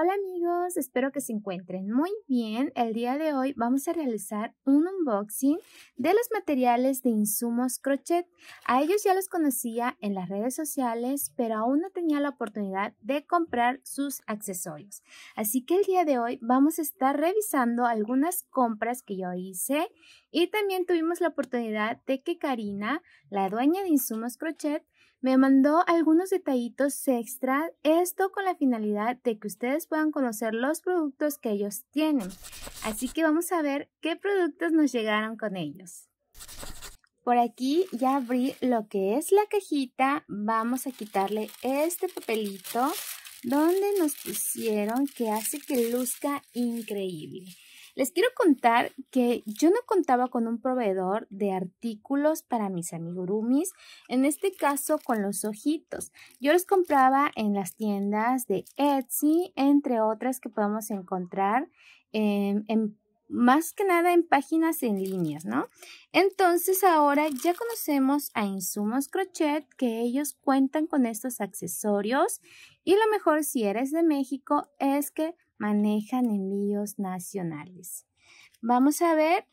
Hola amigos, espero que se encuentren muy bien. El día de hoy vamos a realizar un unboxing de los materiales de insumos crochet. A ellos ya los conocía en las redes sociales, pero aún no tenía la oportunidad de comprar sus accesorios. Así que el día de hoy vamos a estar revisando algunas compras que yo hice y también tuvimos la oportunidad de que Karina, la dueña de insumos crochet, me mandó algunos detallitos extra, esto con la finalidad de que ustedes puedan conocer los productos que ellos tienen. Así que vamos a ver qué productos nos llegaron con ellos. Por aquí ya abrí lo que es la cajita, vamos a quitarle este papelito donde nos pusieron que hace que luzca increíble. Les quiero contar que yo no contaba con un proveedor de artículos para mis amigurumis, en este caso con los ojitos. Yo los compraba en las tiendas de Etsy, entre otras que podemos encontrar em, en más que nada en páginas en línea, ¿no? Entonces ahora ya conocemos a Insumos Crochet que ellos cuentan con estos accesorios y lo mejor si eres de México es que manejan envíos nacionales. Vamos a ver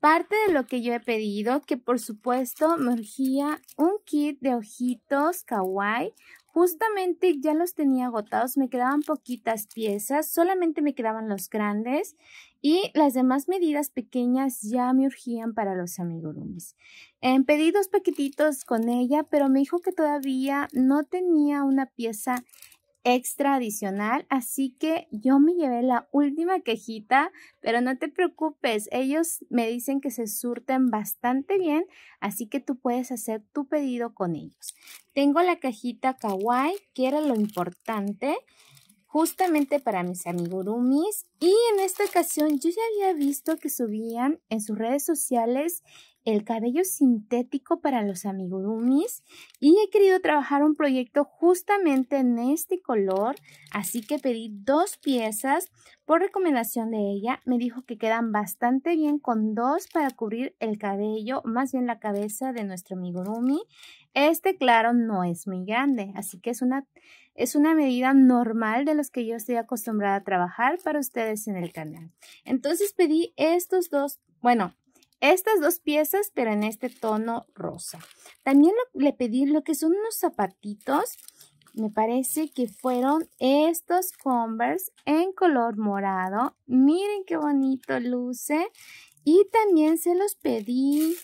parte de lo que yo he pedido, que por supuesto me urgía un kit de ojitos kawaii. Justamente ya los tenía agotados, me quedaban poquitas piezas, solamente me quedaban los grandes y las demás medidas pequeñas ya me urgían para los amigurumis. Eh, pedí dos paquetitos con ella, pero me dijo que todavía no tenía una pieza extra adicional, así que yo me llevé la última cajita pero no te preocupes, ellos me dicen que se surten bastante bien, así que tú puedes hacer tu pedido con ellos. Tengo la cajita kawaii, que era lo importante, justamente para mis amigurumis y en esta ocasión yo ya había visto que subían en sus redes sociales el cabello sintético para los amigurumis y he querido trabajar un proyecto justamente en este color, así que pedí dos piezas por recomendación de ella. Me dijo que quedan bastante bien con dos para cubrir el cabello, más bien la cabeza de nuestro amigurumi. Este, claro, no es muy grande, así que es una, es una medida normal de los que yo estoy acostumbrada a trabajar para ustedes en el canal. Entonces pedí estos dos, bueno, estas dos piezas, pero en este tono rosa. También le pedí lo que son unos zapatitos. Me parece que fueron estos Converse en color morado. Miren qué bonito luce. Y también se los pedí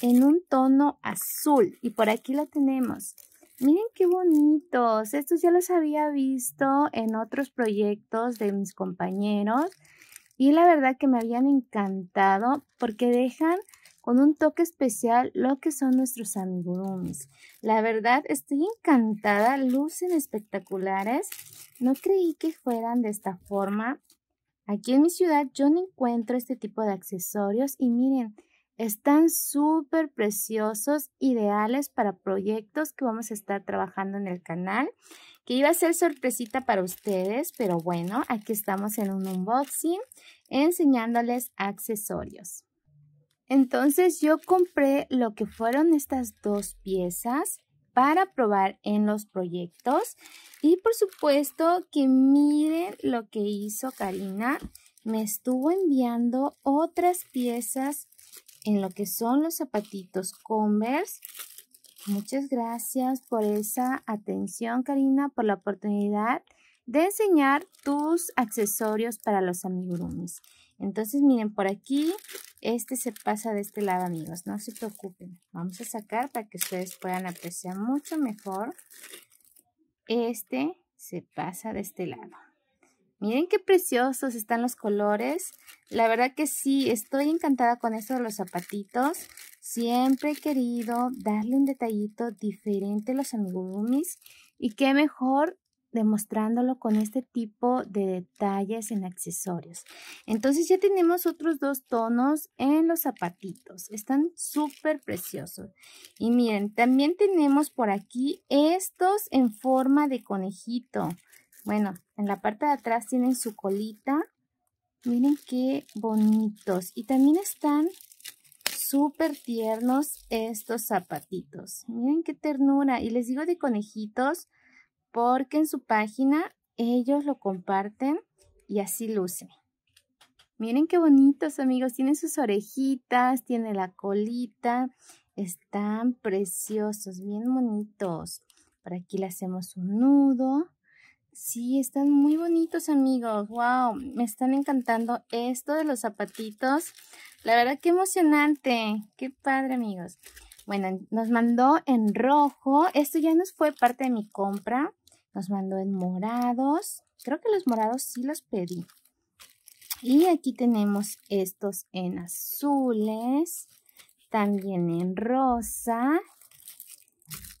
en un tono azul. Y por aquí lo tenemos. Miren qué bonitos. Estos ya los había visto en otros proyectos de mis compañeros. Y la verdad que me habían encantado porque dejan con un toque especial lo que son nuestros amigurumis. La verdad estoy encantada, lucen espectaculares. No creí que fueran de esta forma. Aquí en mi ciudad yo no encuentro este tipo de accesorios y miren, están súper preciosos, ideales para proyectos que vamos a estar trabajando en el canal que iba a ser sorpresita para ustedes, pero bueno, aquí estamos en un unboxing enseñándoles accesorios. Entonces yo compré lo que fueron estas dos piezas para probar en los proyectos y por supuesto que miren lo que hizo Karina. Me estuvo enviando otras piezas en lo que son los zapatitos Converse Muchas gracias por esa atención, Karina, por la oportunidad de enseñar tus accesorios para los amigurumis. Entonces, miren, por aquí, este se pasa de este lado, amigos. No se preocupen. Vamos a sacar para que ustedes puedan apreciar mucho mejor. Este se pasa de este lado. Miren qué preciosos están los colores. La verdad que sí, estoy encantada con esto de los zapatitos. Siempre he querido darle un detallito diferente a los amigurumis y qué mejor demostrándolo con este tipo de detalles en accesorios. Entonces ya tenemos otros dos tonos en los zapatitos. Están súper preciosos. Y miren, también tenemos por aquí estos en forma de conejito. Bueno, en la parte de atrás tienen su colita. Miren qué bonitos. Y también están súper tiernos estos zapatitos. Miren qué ternura. Y les digo de conejitos porque en su página ellos lo comparten y así luce. Miren qué bonitos amigos. Tienen sus orejitas, tiene la colita. Están preciosos, bien bonitos. Por aquí le hacemos un nudo. Sí, están muy bonitos amigos. Wow, me están encantando esto de los zapatitos. La verdad, qué emocionante. Qué padre, amigos. Bueno, nos mandó en rojo. Esto ya nos fue parte de mi compra. Nos mandó en morados. Creo que los morados sí los pedí. Y aquí tenemos estos en azules. También en rosa.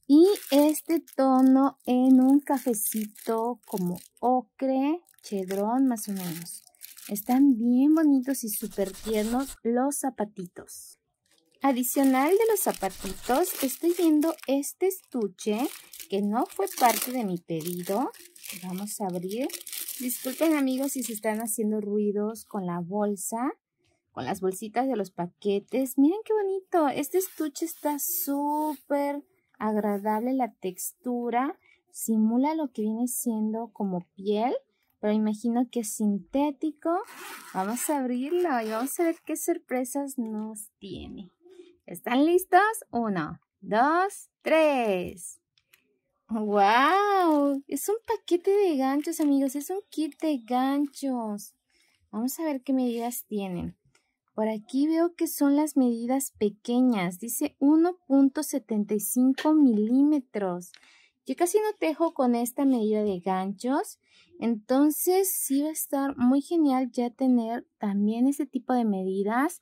Y este tono en un cafecito como ocre, chedrón más o menos. Están bien bonitos y súper tiernos los zapatitos. Adicional de los zapatitos, estoy viendo este estuche que no fue parte de mi pedido. Vamos a abrir. Disculpen amigos si se están haciendo ruidos con la bolsa, con las bolsitas de los paquetes. Miren qué bonito. Este estuche está súper agradable la textura. Simula lo que viene siendo como piel pero imagino que es sintético. Vamos a abrirlo y vamos a ver qué sorpresas nos tiene. ¿Están listos? Uno, dos, tres. ¡Wow! Es un paquete de ganchos, amigos. Es un kit de ganchos. Vamos a ver qué medidas tienen. Por aquí veo que son las medidas pequeñas. Dice 1.75 milímetros. Yo casi no tejo con esta medida de ganchos, entonces sí va a estar muy genial ya tener también ese tipo de medidas.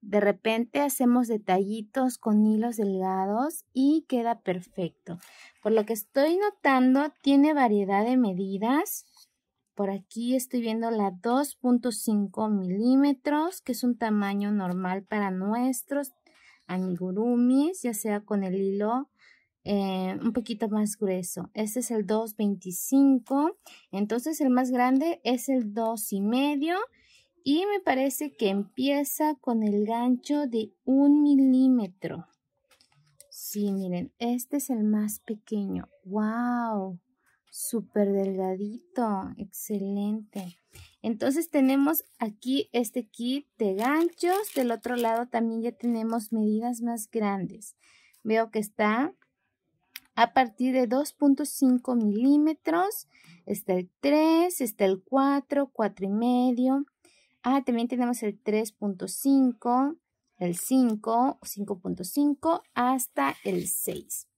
De repente hacemos detallitos con hilos delgados y queda perfecto. Por lo que estoy notando, tiene variedad de medidas. Por aquí estoy viendo la 2.5 milímetros, que es un tamaño normal para nuestros amigurumis, ya sea con el hilo eh, un poquito más grueso. Este es el 2.25. Entonces el más grande es el 2 y medio. Y me parece que empieza con el gancho de un milímetro. Sí, miren, este es el más pequeño. ¡Wow! Súper delgadito. Excelente. Entonces tenemos aquí este kit de ganchos. Del otro lado también ya tenemos medidas más grandes. Veo que está a partir de 2.5 milímetros está el 3, está el 4, 4 y medio. Ah, también tenemos el 3.5, el 5, 5.5 hasta el 6.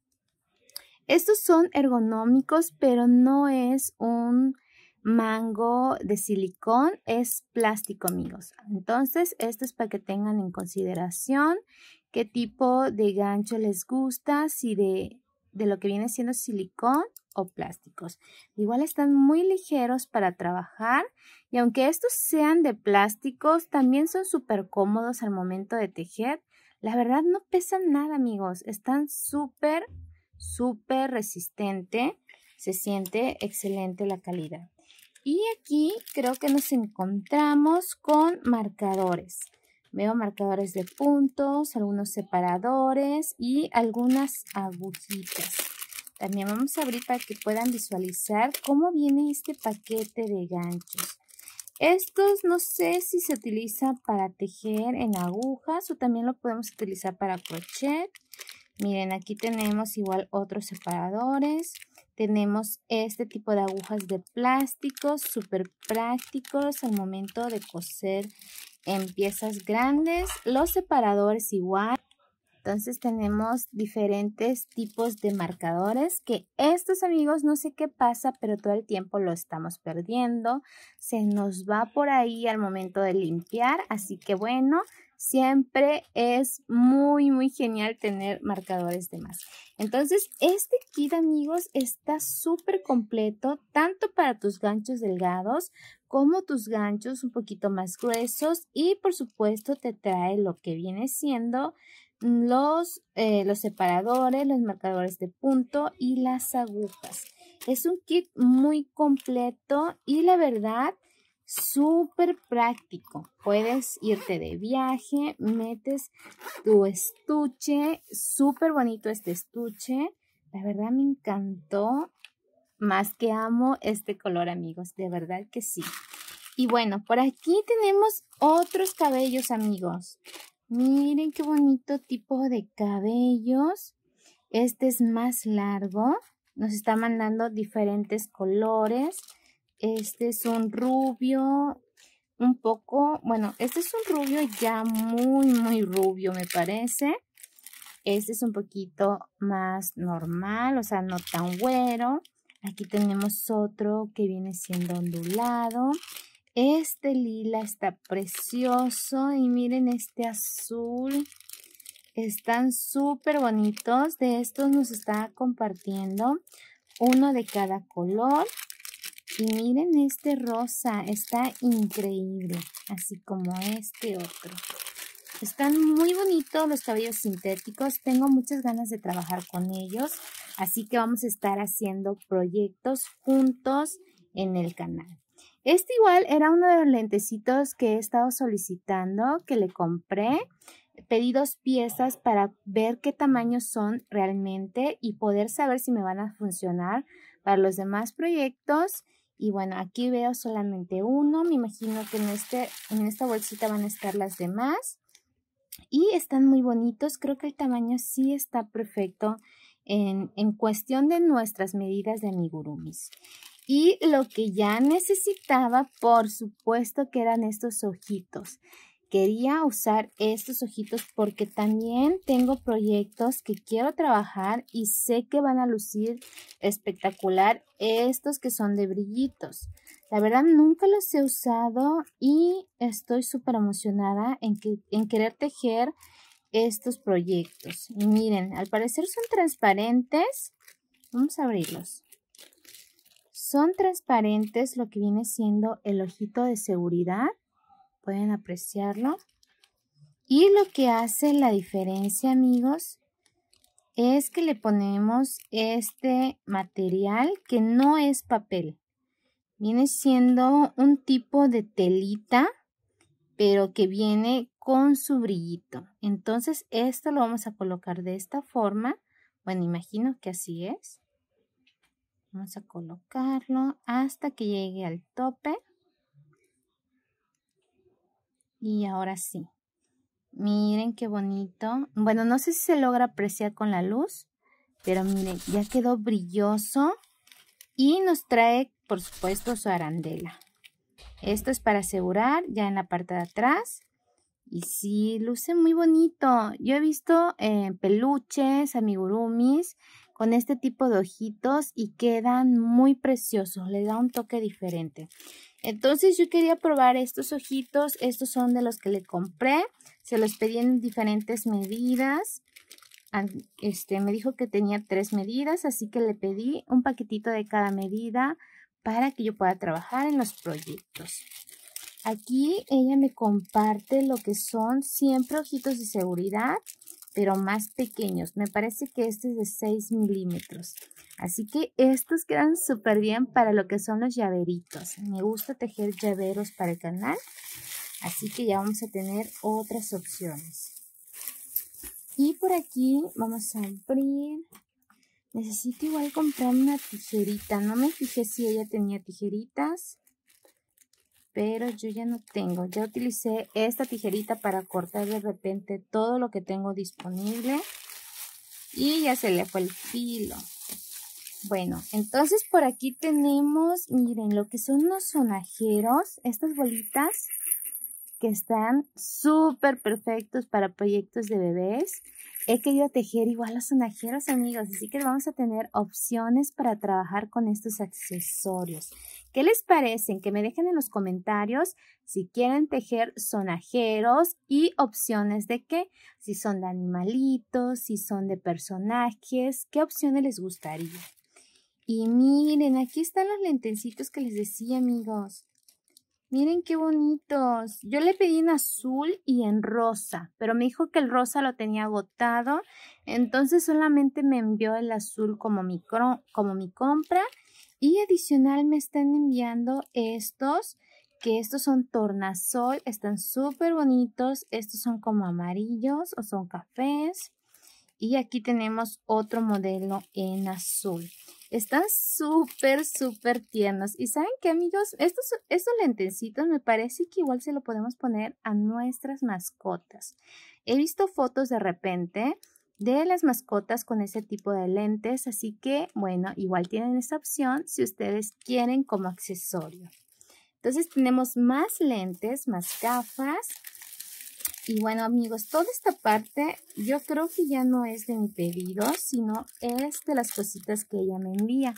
Estos son ergonómicos, pero no es un mango de silicón, es plástico, amigos. Entonces, esto es para que tengan en consideración qué tipo de gancho les gusta, si de de lo que viene siendo silicón o plásticos. Igual están muy ligeros para trabajar y aunque estos sean de plásticos, también son súper cómodos al momento de tejer. La verdad no pesan nada amigos, están súper, súper resistente, se siente excelente la calidad. Y aquí creo que nos encontramos con marcadores. Veo marcadores de puntos, algunos separadores y algunas agujitas. También vamos a abrir para que puedan visualizar cómo viene este paquete de ganchos. Estos no sé si se utiliza para tejer en agujas o también lo podemos utilizar para crochet. Miren, aquí tenemos igual otros separadores. Tenemos este tipo de agujas de plástico, súper prácticos al momento de coser en piezas grandes, los separadores igual. Entonces tenemos diferentes tipos de marcadores que estos amigos no sé qué pasa, pero todo el tiempo lo estamos perdiendo. Se nos va por ahí al momento de limpiar, así que bueno, siempre es muy, muy genial tener marcadores de más. Entonces, este kit, amigos, está súper completo, tanto para tus ganchos delgados como tus ganchos un poquito más gruesos y, por supuesto, te trae lo que viene siendo los, eh, los separadores, los marcadores de punto y las agujas. Es un kit muy completo y la verdad súper práctico. Puedes irte de viaje, metes tu estuche, súper bonito este estuche. La verdad me encantó, más que amo este color amigos, de verdad que sí. Y bueno, por aquí tenemos otros cabellos amigos. Miren qué bonito tipo de cabellos. Este es más largo. Nos está mandando diferentes colores. Este es un rubio, un poco, bueno, este es un rubio ya muy, muy rubio, me parece. Este es un poquito más normal, o sea, no tan güero. Aquí tenemos otro que viene siendo ondulado. Este lila está precioso y miren este azul. Están súper bonitos. De estos nos está compartiendo uno de cada color. Y miren este rosa, está increíble, así como este otro. Están muy bonitos los cabellos sintéticos, tengo muchas ganas de trabajar con ellos, así que vamos a estar haciendo proyectos juntos en el canal. Este igual era uno de los lentecitos que he estado solicitando, que le compré. Pedí dos piezas para ver qué tamaño son realmente y poder saber si me van a funcionar para los demás proyectos y bueno, aquí veo solamente uno. Me imagino que en, este, en esta bolsita van a estar las demás. Y están muy bonitos. Creo que el tamaño sí está perfecto en, en cuestión de nuestras medidas de amigurumis. Y lo que ya necesitaba, por supuesto, que eran estos ojitos quería usar estos ojitos porque también tengo proyectos que quiero trabajar y sé que van a lucir espectacular estos que son de brillitos. La verdad nunca los he usado y estoy súper emocionada en, que, en querer tejer estos proyectos. Miren, al parecer son transparentes. Vamos a abrirlos. Son transparentes lo que viene siendo el ojito de seguridad pueden apreciarlo. Y lo que hace la diferencia, amigos, es que le ponemos este material que no es papel. Viene siendo un tipo de telita, pero que viene con su brillito. Entonces, esto lo vamos a colocar de esta forma. Bueno, imagino que así es. Vamos a colocarlo hasta que llegue al tope. Y ahora sí. Miren qué bonito. Bueno, no sé si se logra apreciar con la luz, pero miren, ya quedó brilloso y nos trae, por supuesto, su arandela. Esto es para asegurar ya en la parte de atrás. Y sí, luce muy bonito. Yo he visto eh, peluches, amigurumis con este tipo de ojitos y quedan muy preciosos, le da un toque diferente. Entonces yo quería probar estos ojitos, estos son de los que le compré, se los pedí en diferentes medidas. Este, me dijo que tenía tres medidas, así que le pedí un paquetito de cada medida para que yo pueda trabajar en los proyectos. Aquí ella me comparte lo que son siempre ojitos de seguridad pero más pequeños. Me parece que este es de 6 milímetros. Así que estos quedan súper bien para lo que son los llaveritos. Me gusta tejer llaveros para el canal. Así que ya vamos a tener otras opciones. Y por aquí vamos a abrir. Necesito igual comprar una tijerita. No me fijé si ella tenía tijeritas pero yo ya no tengo. Ya utilicé esta tijerita para cortar de repente todo lo que tengo disponible. Y ya se le fue el filo. Bueno, entonces por aquí tenemos, miren, lo que son los sonajeros, estas bolitas que están súper perfectos para proyectos de bebés. He querido tejer igual los sonajeros, amigos, así que vamos a tener opciones para trabajar con estos accesorios. ¿Qué les parecen? Que me dejen en los comentarios si quieren tejer sonajeros y opciones de qué. Si son de animalitos, si son de personajes, qué opciones les gustaría. Y miren, aquí están los lentecitos que les decía, amigos. Miren qué bonitos. Yo le pedí en azul y en rosa, pero me dijo que el rosa lo tenía agotado, entonces solamente me envió el azul como mi, como mi compra. Y adicional me están enviando estos, que estos son tornasol, están súper bonitos. Estos son como amarillos o son cafés. Y aquí tenemos otro modelo en azul. Están súper, súper tiernos. Y saben qué, amigos, estos, estos lentecitos me parece que igual se lo podemos poner a nuestras mascotas. He visto fotos de repente de las mascotas con ese tipo de lentes, así que bueno, igual tienen esa opción si ustedes quieren como accesorio. Entonces tenemos más lentes, más gafas, y bueno amigos, toda esta parte yo creo que ya no es de mi pedido, sino es de las cositas que ella me envía.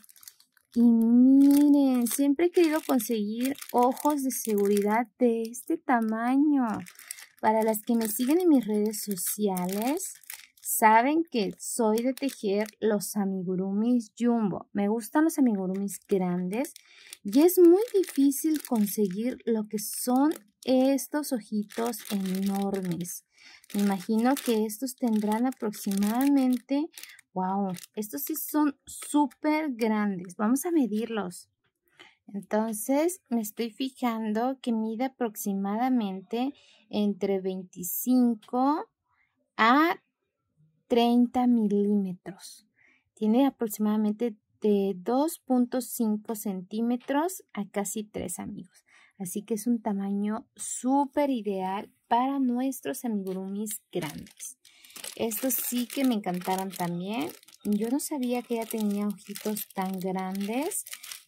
Y miren, siempre he querido conseguir ojos de seguridad de este tamaño. Para las que me siguen en mis redes sociales, saben que soy de tejer los amigurumis jumbo. Me gustan los amigurumis grandes y es muy difícil conseguir lo que son estos ojitos enormes. Me imagino que estos tendrán aproximadamente, wow, estos sí son súper grandes. Vamos a medirlos. Entonces me estoy fijando que mide aproximadamente entre 25 a 30 milímetros. Tiene aproximadamente de 2.5 centímetros a casi 3 amigos. Así que es un tamaño súper ideal para nuestros amigurumis grandes. Estos sí que me encantaron también. Yo no sabía que ya tenía ojitos tan grandes.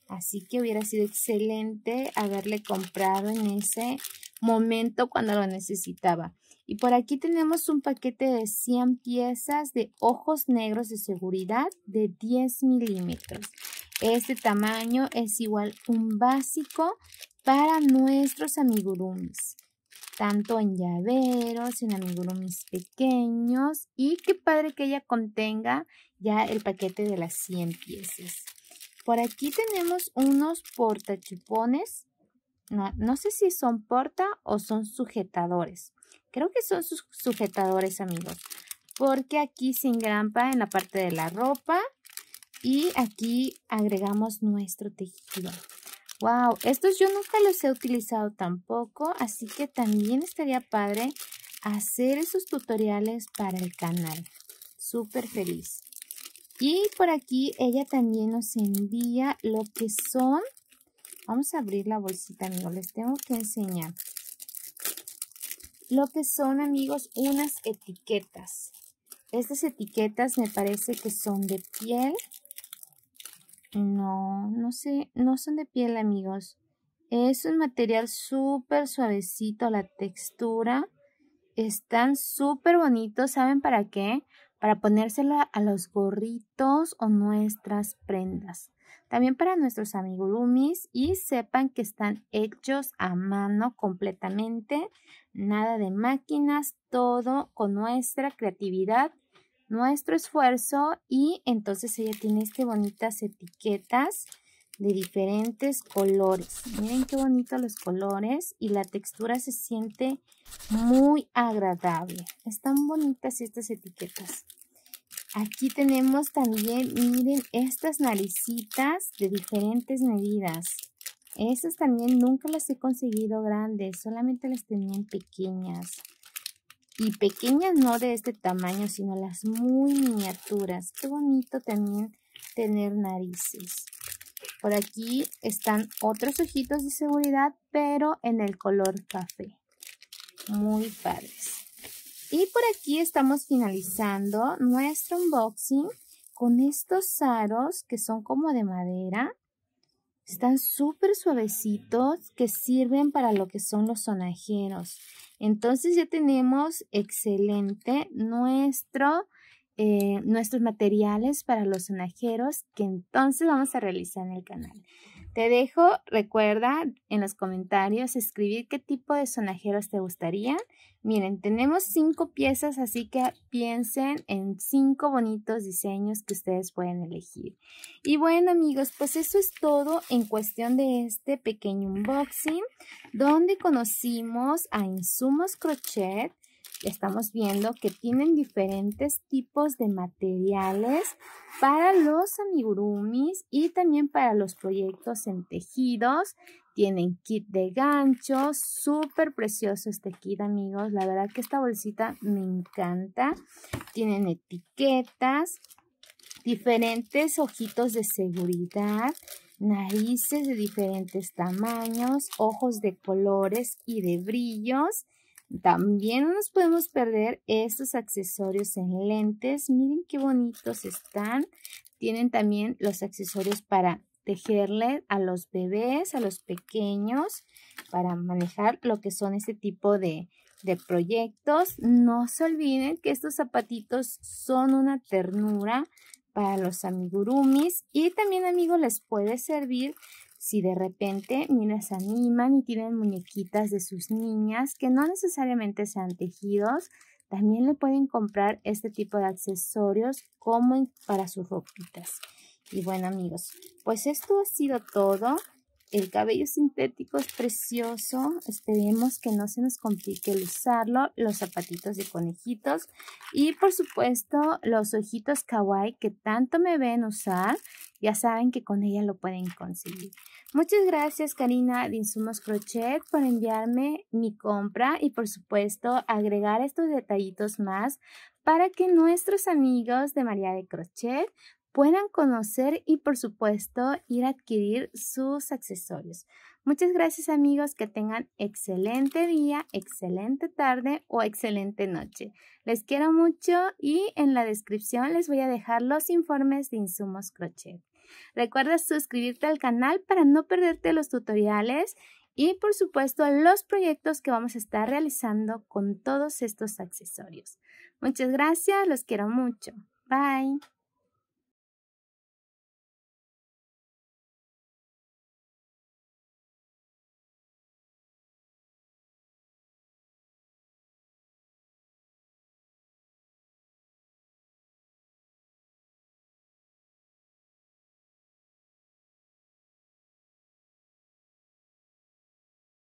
Así que hubiera sido excelente haberle comprado en ese momento cuando lo necesitaba. Y por aquí tenemos un paquete de 100 piezas de ojos negros de seguridad de 10 milímetros. Este tamaño es igual un básico para nuestros amigurumis, tanto en llaveros, en amigurumis pequeños y qué padre que ella contenga ya el paquete de las 100 piezas. Por aquí tenemos unos portachupones, no, no sé si son porta o son sujetadores. Creo que son sus sujetadores amigos, porque aquí se engrampa en la parte de la ropa y aquí agregamos nuestro tejido. Wow, estos yo nunca los he utilizado tampoco, así que también estaría padre hacer esos tutoriales para el canal. Súper feliz. Y por aquí ella también nos envía lo que son. Vamos a abrir la bolsita, amigos. Les tengo que enseñar. Lo que son, amigos, unas etiquetas. Estas etiquetas me parece que son de piel. No, no sé, no son de piel amigos. Es un material súper suavecito, la textura. Están súper bonitos, ¿saben para qué? Para ponérselo a los gorritos o nuestras prendas. También para nuestros amigurumis y sepan que están hechos a mano completamente. Nada de máquinas, todo con nuestra creatividad nuestro esfuerzo y entonces ella tiene estas bonitas etiquetas de diferentes colores. Miren qué bonitos los colores y la textura se siente muy agradable. Están bonitas estas etiquetas. Aquí tenemos también, miren, estas naricitas de diferentes medidas. Estas también nunca las he conseguido grandes, solamente las tenían pequeñas y pequeñas, no de este tamaño, sino las muy miniaturas. Qué bonito también tener narices. Por aquí están otros ojitos de seguridad, pero en el color café. Muy padres. Y por aquí estamos finalizando nuestro unboxing con estos aros que son como de madera. Están súper suavecitos que sirven para lo que son los sonajeros. Entonces ya tenemos excelente nuestro eh, nuestros materiales para los sonajeros que entonces vamos a realizar en el canal. Te dejo, recuerda en los comentarios escribir qué tipo de sonajeros te gustaría. Miren, tenemos cinco piezas, así que piensen en cinco bonitos diseños que ustedes pueden elegir. Y bueno amigos, pues eso es todo en cuestión de este pequeño unboxing, donde conocimos a Insumos Crochet, estamos viendo que tienen diferentes tipos de materiales para los amigurumis y también para los proyectos en tejidos. Tienen kit de ganchos, súper precioso este kit amigos, la verdad que esta bolsita me encanta. Tienen etiquetas, diferentes ojitos de seguridad, narices de diferentes tamaños, ojos de colores y de brillos. También nos podemos perder estos accesorios en lentes. Miren qué bonitos están. Tienen también los accesorios para tejerle a los bebés, a los pequeños, para manejar lo que son este tipo de, de proyectos. No se olviden que estos zapatitos son una ternura para los amigurumis y también amigos les puede servir si de repente ni animan y tienen muñequitas de sus niñas que no necesariamente sean tejidos, también le pueden comprar este tipo de accesorios como para sus ropitas. Y bueno amigos, pues esto ha sido todo. El cabello sintético es precioso, esperemos que no se nos complique el usarlo, los zapatitos de conejitos y por supuesto los ojitos kawaii que tanto me ven usar, ya saben que con ella lo pueden conseguir. Muchas gracias Karina de Insumos Crochet por enviarme mi compra y por supuesto agregar estos detallitos más para que nuestros amigos de María de Crochet puedan conocer y por supuesto ir a adquirir sus accesorios. Muchas gracias amigos, que tengan excelente día, excelente tarde o excelente noche. Les quiero mucho y en la descripción les voy a dejar los informes de insumos crochet. Recuerda suscribirte al canal para no perderte los tutoriales y por supuesto los proyectos que vamos a estar realizando con todos estos accesorios. Muchas gracias, los quiero mucho. Bye.